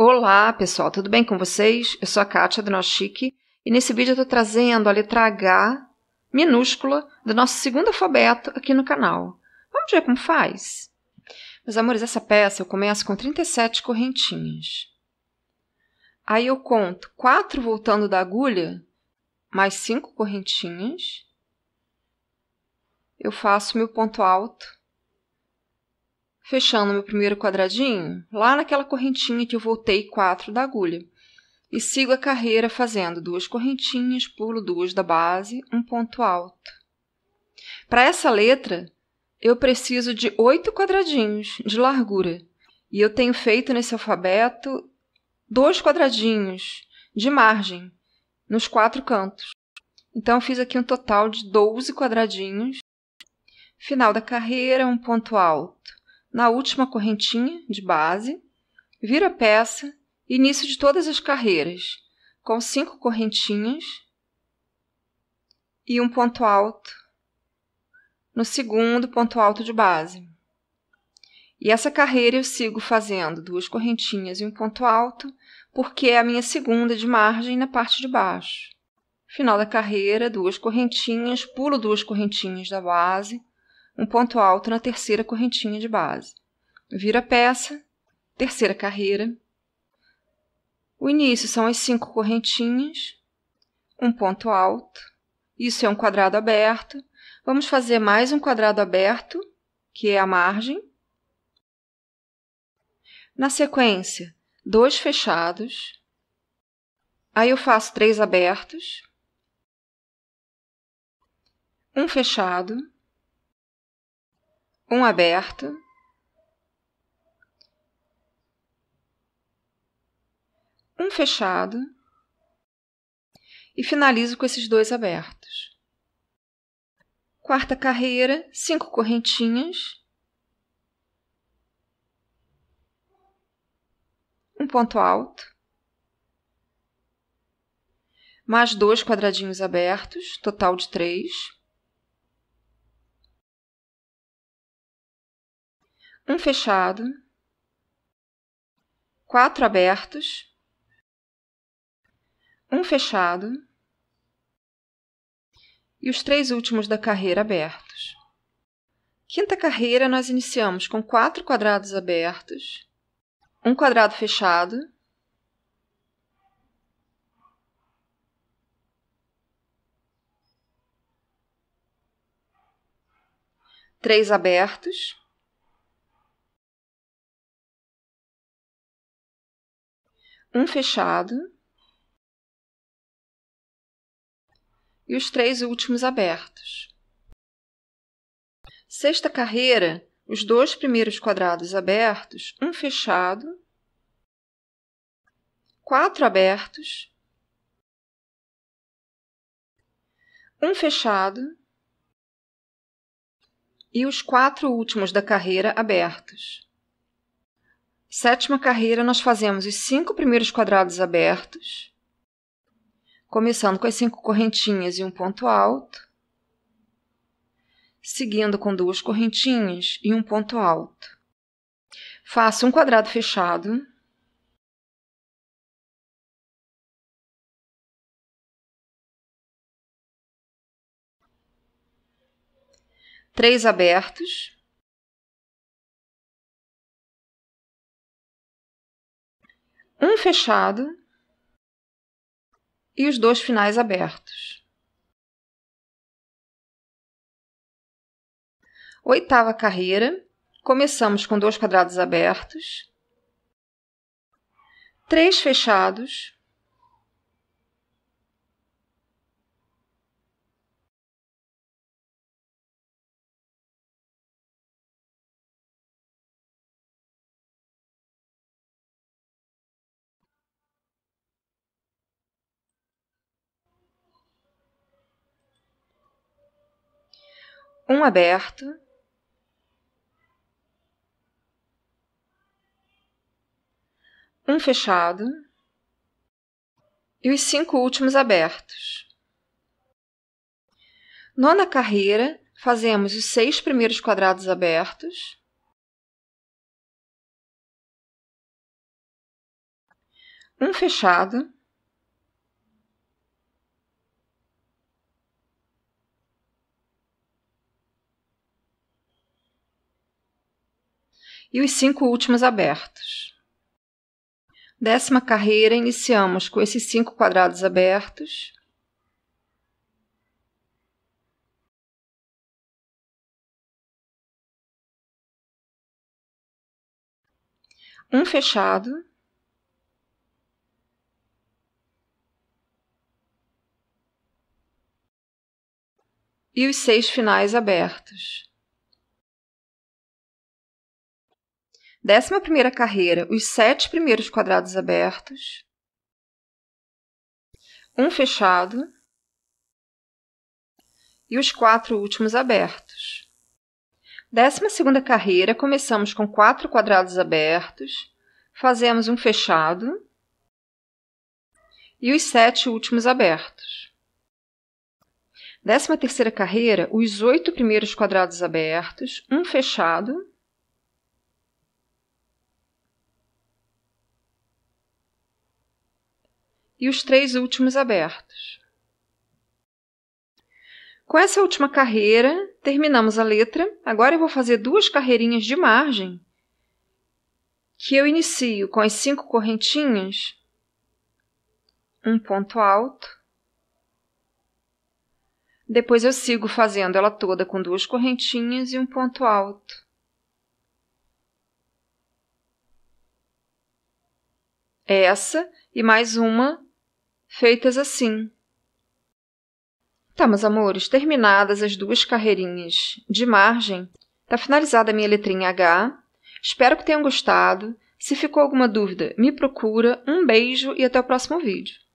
Olá, pessoal, tudo bem com vocês? Eu sou a Kátia do Nosso Chique e nesse vídeo eu estou trazendo a letra H minúscula do nosso segundo alfabeto aqui no canal. Vamos ver como faz? Meus amores, essa peça eu começo com 37 correntinhas. Aí eu conto 4 voltando da agulha, mais 5 correntinhas. Eu faço meu ponto alto fechando meu primeiro quadradinho lá naquela correntinha que eu voltei quatro da agulha. E sigo a carreira fazendo duas correntinhas, pulo duas da base, um ponto alto. Para essa letra, eu preciso de oito quadradinhos de largura. E eu tenho feito nesse alfabeto dois quadradinhos de margem nos quatro cantos. Então, fiz aqui um total de 12 quadradinhos. Final da carreira, um ponto alto na última correntinha de base, vira peça, início de todas as carreiras, com cinco correntinhas e um ponto alto no segundo ponto alto de base. E essa carreira eu sigo fazendo duas correntinhas e um ponto alto, porque é a minha segunda de margem na parte de baixo. Final da carreira, duas correntinhas, pulo duas correntinhas da base, um ponto alto na terceira correntinha de base. Vira peça, terceira carreira. O início são as cinco correntinhas, um ponto alto. Isso é um quadrado aberto. Vamos fazer mais um quadrado aberto, que é a margem. Na sequência, dois fechados. Aí eu faço três abertos. Um fechado um aberto. Um fechado. E finalizo com esses dois abertos. Quarta carreira, cinco correntinhas. Um ponto alto. Mais dois quadradinhos abertos, total de três. um fechado, quatro abertos, um fechado e os três últimos da carreira abertos. Quinta carreira, nós iniciamos com quatro quadrados abertos, um quadrado fechado. Três abertos, um fechado e os três últimos abertos. Sexta carreira, os dois primeiros quadrados abertos, um fechado, quatro abertos, um fechado e os quatro últimos da carreira abertos. Sétima carreira, nós fazemos os cinco primeiros quadrados abertos, começando com as cinco correntinhas e um ponto alto, seguindo com duas correntinhas e um ponto alto. Faço um quadrado fechado. Três abertos. um fechado e os dois finais abertos. Oitava carreira, começamos com dois quadrados abertos, três fechados um aberto. Um fechado. E os cinco últimos abertos. Nona carreira, fazemos os seis primeiros quadrados abertos. Um fechado. e os cinco últimos abertos. Décima carreira, iniciamos com esses cinco quadrados abertos. Um fechado. E os seis finais abertos. Décima primeira carreira, os sete primeiros quadrados abertos, um fechado e os quatro últimos abertos. Décima segunda carreira, começamos com quatro quadrados abertos, fazemos um fechado e os sete últimos abertos. Décima terceira carreira, os oito primeiros quadrados abertos, um fechado e os três últimos abertos. Com essa última carreira, terminamos a letra. Agora eu vou fazer duas carreirinhas de margem, que eu inicio com as cinco correntinhas, um ponto alto. Depois eu sigo fazendo ela toda com duas correntinhas e um ponto alto. Essa e mais uma feitas assim. Tá, meus amores, terminadas as duas carreirinhas de margem, tá finalizada a minha letrinha H. Espero que tenham gostado. Se ficou alguma dúvida, me procura. Um beijo e até o próximo vídeo.